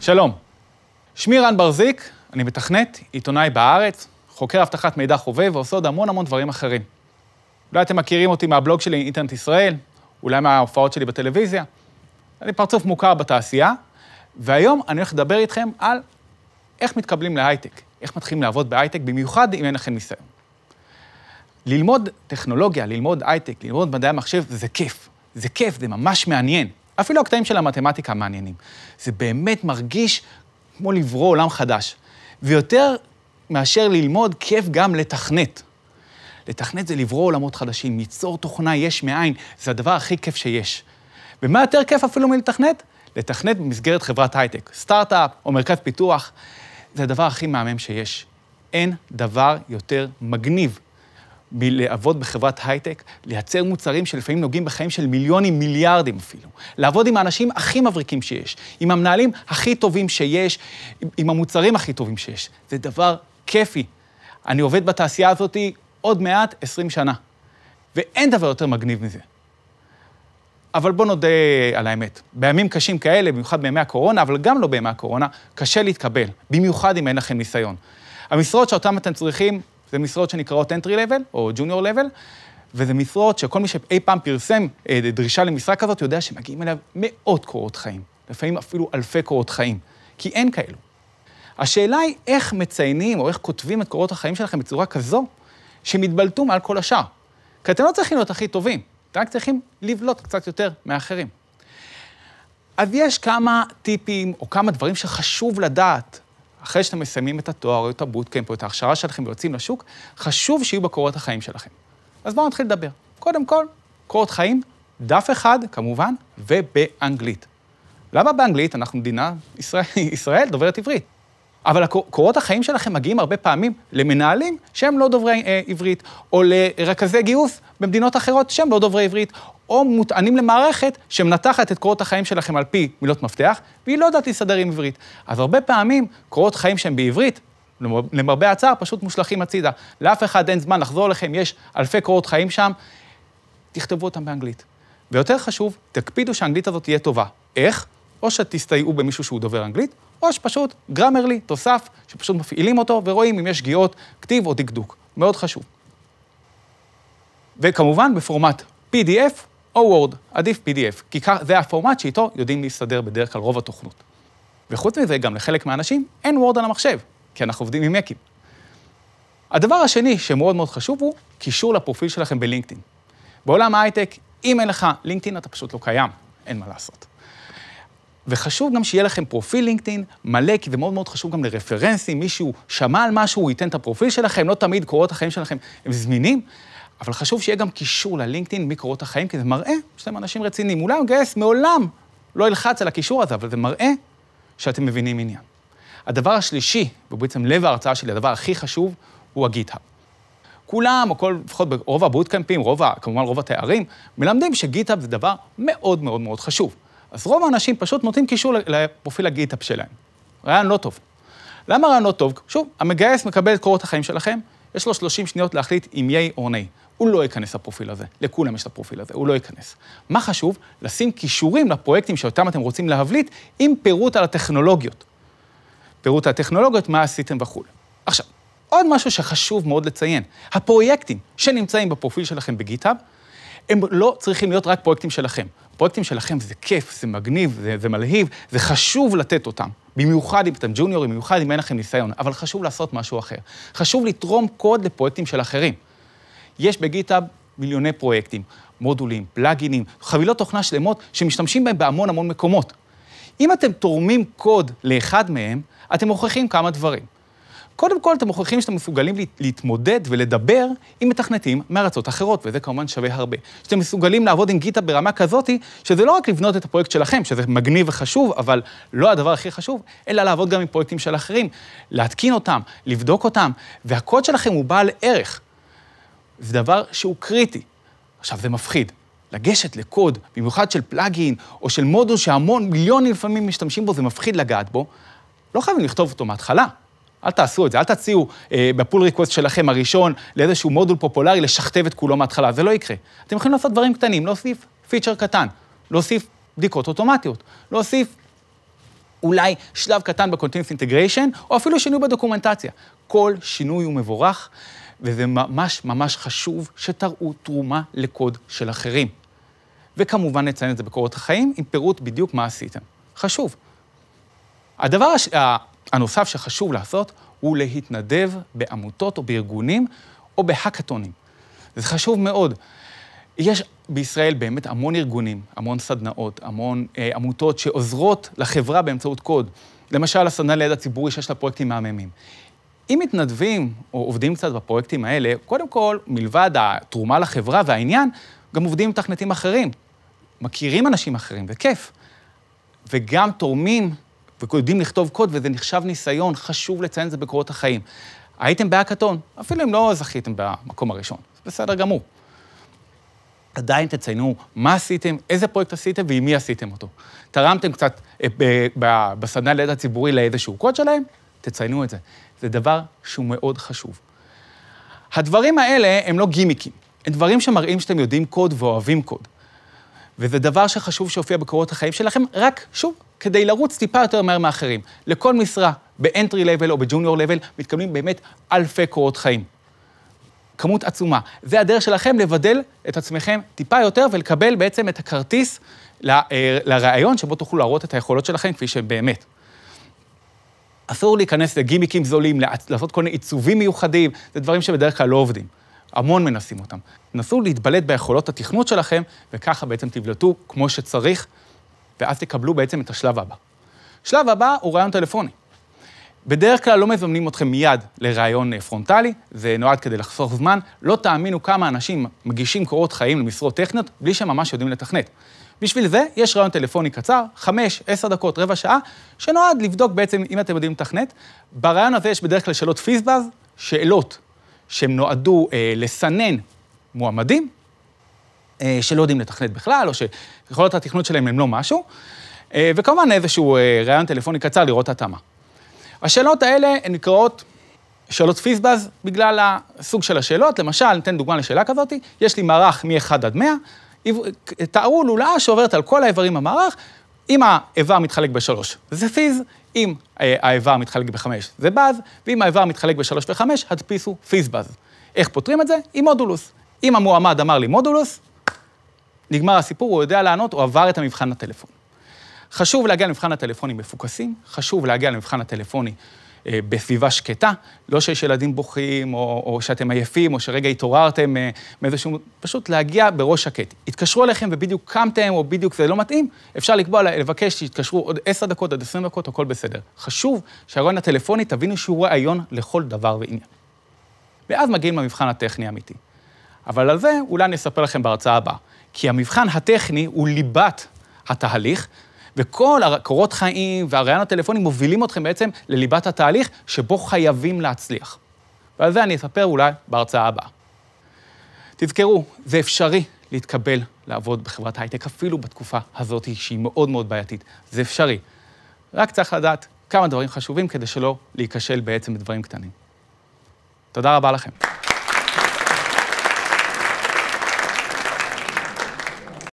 שלום, שמי רן ברזיק, אני מתכנת, עיתונאי בארץ, חוקר אבטחת מידע חובב ועושה עוד המון המון דברים אחרים. אולי אתם מכירים אותי מהבלוג שלי אינטרנט ישראל, אולי מההופעות שלי בטלוויזיה. אני פרצוף מוכר בתעשייה, והיום אני הולך לדבר איתכם על איך מתקבלים להייטק, איך מתחילים לעבוד בהייטק, במיוחד אם אין לכם ניסיון. ללמוד טכנולוגיה, ללמוד הייטק, ללמוד מדעי המחשב, זה כיף. זה כיף, זה ממש מעניין. אפילו הקטעים של המתמטיקה מעניינים. זה באמת מרגיש כמו לברוא עולם חדש. ויותר מאשר ללמוד, כיף גם לתכנת. לתכנת זה לברוא עולמות חדשים, ליצור תוכנה יש מאין, זה הדבר הכי כיף שיש. ומה יותר כיף אפילו מלתכנת? לתכנת במסגרת חברת הייטק, סטארט-אפ או מרכז פיתוח, זה הדבר הכי מהמם שיש. אין דבר יותר מגניב מלעבוד בחברת הייטק, לייצר מוצרים שלפעמים נוגעים בחיים של מיליונים, מיליארדים אפילו. לעבוד עם האנשים הכי מבריקים שיש, עם המנהלים הכי טובים שיש, עם המוצרים הכי טובים שיש. זה דבר כיפי. אני עובד בתעשייה הזאת עוד מעט 20 שנה, ואין דבר יותר מגניב מזה. אבל בואו נודה על האמת. בימים קשים כאלה, במיוחד בימי הקורונה, אבל גם לא בימי הקורונה, קשה להתקבל, במיוחד אם אין לכם ניסיון. המשרות שאותן אתם צריכים זה משרות שנקראות entry level או junior level, וזה משרות שכל מי שאי פעם פרסם אה, דרישה למשרה כזאת יודע שמגיעים אליו מאות קורות חיים, לפעמים אפילו אלפי קורות חיים, כי אין כאלו. השאלה היא איך מציינים או איך כותבים את קורות החיים שלכם בצורה כזו שהם יתבלטו מעל כל השאר. כי אתם לא צריכים להיות הכי טובים, אתם רק צריכים לבלוט קצת יותר מאחרים. אז יש כמה טיפים או כמה דברים שחשוב לדעת אחרי שאתם מסיימים את התואר או את הבוטקאמפ או את ההכשרה שלכם ויוצאים לשוק, חשוב שיהיו בקורות החיים שלכם. אז בואו נתחיל לדבר. קודם כל, קורות חיים, דף אחד, כמובן, ובאנגלית. למה באנגלית? אנחנו מדינה, ישראל, ישראל דוברת עברית. אבל קורות החיים שלכם מגיעים הרבה פעמים למנהלים שהם לא דוברי אה, עברית, או לרכזי גיוס במדינות אחרות שהם לא דוברי עברית, או מוטענים למערכת שמנתחת את קורות החיים שלכם על פי מילות מפתח, והיא לא יודעת להסתדר עם עברית. אז הרבה פעמים קורות חיים שהם בעברית, למרבה הצער, פשוט מושלכים הצידה. לאף אחד אין זמן לחזור אליכם, יש אלפי קורות חיים שם, תכתבו אותם באנגלית. ויותר חשוב, תקפידו שהאנגלית הזאת תהיה טובה. איך? או שתסתייעו במישהו שהוא דובר אנגלית, או שפשוט גרמרלי, תוסף, שפשוט מפעילים אותו ורואים אם יש שגיאות כתיב או דקדוק. מאוד חשוב. וכמובן בפורמט PDF או Word, עדיף PDF, כי זה הפורמט שאיתו יודעים להסתדר בדרך כלל רוב התוכנות. וחוץ מזה, גם לחלק מהאנשים אין Word על המחשב, כי אנחנו עובדים עם מקים. הדבר השני שמאוד מאוד חשוב הוא קישור לפרופיל שלכם בלינקדאין. בעולם ההייטק, אם אין לך לינקדאין, אתה פשוט לא קיים, אין מה לעשות. וחשוב גם שיהיה לכם פרופיל לינקדאין מלא, כי זה מאוד מאוד חשוב גם לרפרנסים, מישהו שמע על משהו, הוא ייתן את הפרופיל שלכם, לא תמיד קורות החיים שלכם הם זמינים, אבל חשוב שיהיה גם קישור ללינקדאין מקורות החיים, כי זה מראה שאתם אנשים רציניים. אולי המגייס מעולם לא ילחץ על הקישור הזה, אבל זה מראה שאתם מבינים עניין. הדבר השלישי, ובעצם לב ההרצאה שלי, הדבר הכי חשוב, הוא הגיט כולם, או כל, לפחות ברוב הבוטקאמפים, רוב, כמובן רוב התארים, מלמדים שגיטאב זה דבר מאוד מאוד מאוד חשוב. אז רוב האנשים פשוט נותנים קישור לפרופיל הגיטאפ שלהם. רעיון לא טוב. למה רעיון לא טוב? שוב, המגייס מקבל את קורות החיים שלכם, יש לו 30 שניות להחליט אם יהיה או ניי. הוא לא ייכנס לפרופיל הזה, לכולם יש את הפרופיל הזה, הוא לא ייכנס. מה חשוב? לשים כישורים לפרויקטים שאותם אתם רוצים להבליט, עם פירוט על הטכנולוגיות. פירוט על הטכנולוגיות, מה עשיתם וכולי. עכשיו, עוד משהו שחשוב מאוד לציין, הפרויקטים שנמצאים בפרופיל שלכם בגיטאב, הם לא צריכים להיות רק פרויקטים שלכם. הפרויקטים שלכם זה כיף, זה מגניב, זה, זה מלהיב, זה חשוב לתת אותם. במיוחד אם אתם ג'וניורים, במיוחד אם אין לכם ניסיון, אבל חשוב לעשות משהו אחר. חשוב לתרום קוד לפרויקטים של אחרים. יש בגיטאב מיליוני פרויקטים, מודולים, פלאגינים, חבילות תוכנה שלמות שמשתמשים בהם בהמון המון מקומות. אם אתם תורמים קוד לאחד מהם, אתם מוכיחים כמה דברים. קודם כל, אתם מוכיחים שאתם מסוגלים להתמודד ולדבר עם מתכנתים מארצות אחרות, וזה כמובן שווה הרבה. שאתם מסוגלים לעבוד עם גיטה ברמה כזאתי, שזה לא רק לבנות את הפרויקט שלכם, שזה מגניב וחשוב, אבל לא הדבר הכי חשוב, אלא לעבוד גם עם פרויקטים של אחרים, להתקין אותם, לבדוק אותם, והקוד שלכם הוא בעל ערך. זה דבר שהוא קריטי. עכשיו, זה מפחיד. לגשת לקוד, במיוחד של פלאגין או של מודו שהמון מיליונים לפעמים משתמשים בו, זה מפחיד לגעת בו, לא חייבים לכתוב אותו מההתחלה. אל תעשו את זה, אל תציעו אה, בפול ריקווסט שלכם הראשון לאיזשהו מודול פופולרי, לשכתב את כולו מההתחלה, זה לא יקרה. אתם יכולים לעשות דברים קטנים, להוסיף פיצ'ר קטן, להוסיף בדיקות אוטומטיות, להוסיף אולי שלב קטן ב-Continuous Integration, או אפילו שינוי בדוקומנטציה. כל שינוי הוא מבורך, וזה ממש ממש חשוב שתראו תרומה לקוד של אחרים. וכמובן נציין את זה בקורות החיים עם פירוט בדיוק מה עשיתם. חשוב. הדבר הש... הנוסף שחשוב לעשות הוא להתנדב בעמותות או בארגונים או בהאקתונים. זה חשוב מאוד. יש בישראל באמת המון ארגונים, המון סדנאות, המון אה, עמותות שעוזרות לחברה באמצעות קוד. למשל, הסדנה לידע ציבורי שיש לה פרויקטים מהממים. אם מתנדבים או עובדים קצת בפרויקטים האלה, קודם כל, מלבד התרומה לחברה והעניין, גם עובדים עם תכנתים אחרים. מכירים אנשים אחרים, וכיף. וגם תורמים ויודעים לכתוב קוד, וזה נחשב ניסיון, חשוב לציין את זה בקורות החיים. הייתם בהאקתון, אפילו אם לא זכיתם במקום הראשון, זה בסדר גמור. עדיין תציינו מה עשיתם, איזה פרויקט עשיתם ועם מי עשיתם אותו. תרמתם קצת אה, בסדנה לידע ציבורי לאיזשהו קוד שלהם, תציינו את זה. זה דבר שהוא מאוד חשוב. הדברים האלה הם לא גימיקים, הם דברים שמראים שאתם יודעים קוד ואוהבים קוד. וזה דבר שחשוב שהופיע בקורות החיים שלכם, רק, שוב, כדי לרוץ טיפה יותר מהר מאחרים. לכל משרה, באנטרי לבל או בג'וניור לבל, מתקבלים באמת אלפי קורות חיים. כמות עצומה. זה הדרך שלכם לבדל את עצמכם טיפה יותר ולקבל בעצם את הכרטיס ל, אה, לרעיון שבו תוכלו להראות את היכולות שלכם כפי שהם באמת. אסור להיכנס לגימיקים זולים, לעשות כל מיני עיצובים מיוחדים, זה דברים שבדרך כלל לא עובדים. המון מנסים אותם. נסו להתבלט ביכולות התכנות שלכם, וככה בעצם תבלטו כמו שצריך, ואז תקבלו בעצם את השלב הבא. השלב הבא הוא רעיון טלפוני. בדרך כלל לא מזמנים אתכם מיד לרעיון אה, פרונטלי, זה נועד כדי לחסוך זמן. לא תאמינו כמה אנשים מגישים קורות חיים למשרות טכניות בלי שהם ממש יודעים לתכנת. בשביל זה יש רעיון טלפוני קצר, 5, 10 דקות, רבע שעה, שנועד לבדוק בעצם אם אתם יודעים לתכנת. ברעיון הזה יש בדרך כלל שאלות פיזבז, שאלות שהם נועדו אה, לסנן מועמדים, אה, שלא יודעים לתכנת בכלל, או שיכולות התכנות שלהם הן לא משהו, אה, וכמובן איזשהו אה, ראיון טלפוני קצר לראות התאמה. השאלות האלה הן נקראות שאלות פיזבז בגלל הסוג של השאלות. למשל, ניתן דוגמה לשאלה כזאת, יש לי מערך מ-1 עד 100, תארו לולאה שעוברת על כל האיברים במערך, אם האיבר מתחלק בשלוש, זה פיז, אם אה, האיבר מתחלק בחמש, זה באז, ואם האיבר מתחלק בשלוש וחמש, הדפיסו פיז באז. איך פותרים את זה? עם מודולוס. אם המועמד אמר לי מודולוס, נגמר הסיפור, הוא יודע לענות, הוא עבר את המבחן הטלפון. חשוב להגיע למבחן הטלפוני מפוקסים, חשוב להגיע למבחן הטלפוני אה, בסביבה שקטה, לא שיש ילדים בוכים, או, או שאתם עייפים, או שרגע התעוררתם אה, מאיזשהו... פשוט להגיע בראש שקט. התקשרו אליכם ובדיוק קמתם, או בדיוק זה לא מתאים, אפשר לקבוע, לבקש שיתקשרו עוד עשר דקות, עד עשרים דקות, הכל בסדר. חשוב שהרעיון הטלפוני, תבינו שהוא רעיון לכל דבר ועניין. ואז מגיעים למבחן הטכני האמיתי. אבל על זה אולי אני אספר לכם בהרצאה הבאה. כי המבחן הטכני הוא ליבת התהליך, וכל הקורות חיים והרעיון הטלפוני מובילים אתכם בעצם לליבת התהליך שבו חייבים להצליח. ועל זה אני אספר אולי בהרצאה הבאה. תזכרו, זה אפשרי להתקבל לעבוד בחברת הייטק, אפילו בתקופה הזאת שהיא מאוד מאוד בעייתית. זה אפשרי. רק צריך לדעת כמה דברים חשובים כדי שלא להיכשל בעצם בדברים קטנים. תודה רבה לכם.